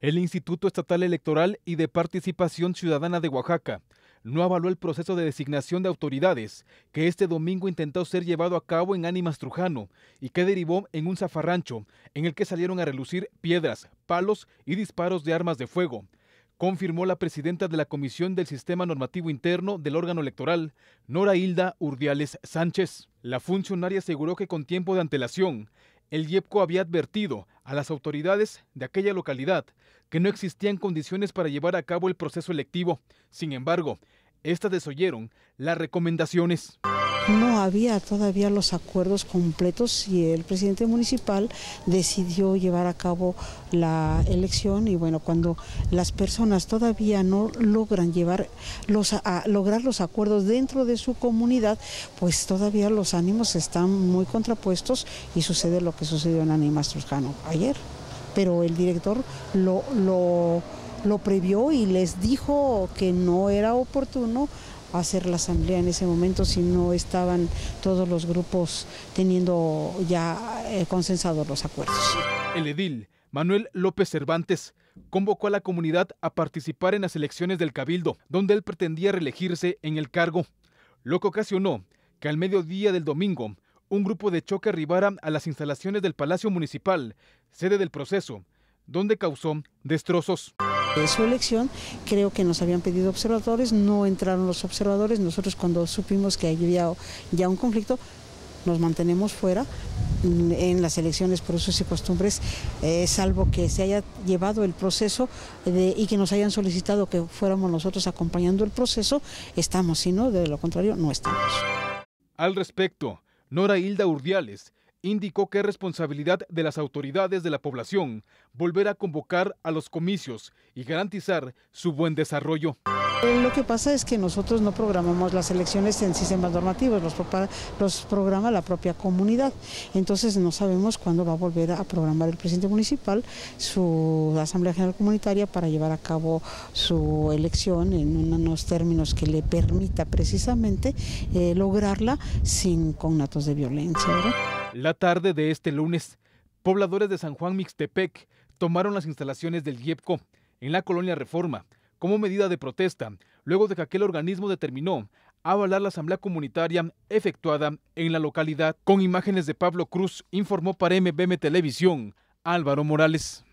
El Instituto Estatal Electoral y de Participación Ciudadana de Oaxaca no avaló el proceso de designación de autoridades que este domingo intentó ser llevado a cabo en Ánimas Trujano y que derivó en un zafarrancho en el que salieron a relucir piedras, palos y disparos de armas de fuego. Confirmó la presidenta de la Comisión del Sistema Normativo Interno del órgano electoral, Nora Hilda Urdiales Sánchez. La funcionaria aseguró que con tiempo de antelación el IEPCO había advertido a las autoridades de aquella localidad que no existían condiciones para llevar a cabo el proceso electivo. Sin embargo, estas desoyeron las recomendaciones. No había todavía los acuerdos completos y el presidente municipal decidió llevar a cabo la elección y bueno, cuando las personas todavía no logran llevar los, lograr los acuerdos dentro de su comunidad, pues todavía los ánimos están muy contrapuestos y sucede lo que sucedió en Animas Trujano ayer. Pero el director lo, lo previó y les dijo que no era oportuno hacer la asamblea en ese momento si no estaban todos los grupos teniendo ya eh, consensados los acuerdos. El edil Manuel López Cervantes convocó a la comunidad a participar en las elecciones del Cabildo, donde él pretendía reelegirse en el cargo, lo que ocasionó que al mediodía del domingo un grupo de choque arribara a las instalaciones del Palacio Municipal, sede del proceso, donde causó destrozos. De su elección, creo que nos habían pedido observadores, no entraron los observadores, nosotros cuando supimos que había ya un conflicto, nos mantenemos fuera en las elecciones por usos y costumbres, eh, salvo que se haya llevado el proceso y que nos hayan solicitado que fuéramos nosotros acompañando el proceso, estamos, si no, de lo contrario, no estamos. Al respecto, Nora Hilda Urdiales, indicó que es responsabilidad de las autoridades de la población volver a convocar a los comicios y garantizar su buen desarrollo. Eh, lo que pasa es que nosotros no programamos las elecciones en sistemas normativos, los, programa la propia comunidad. Entonces no sabemos cuándo va a volver a programar el presidente municipal su Asamblea General Comunitaria para llevar a cabo su elección en unos términos que le permita precisamente eh, lograrla sin conatos de violencia. La tarde de este lunes, pobladores de San Juan Mixtepec tomaron las instalaciones del YEPCO en la colonia Reforma como medida de protesta, luego de que aquel organismo determinó avalar la asamblea comunitaria efectuada en la localidad. Con imágenes de Pablo Cruz, informó para MBM Televisión Álvaro Morales.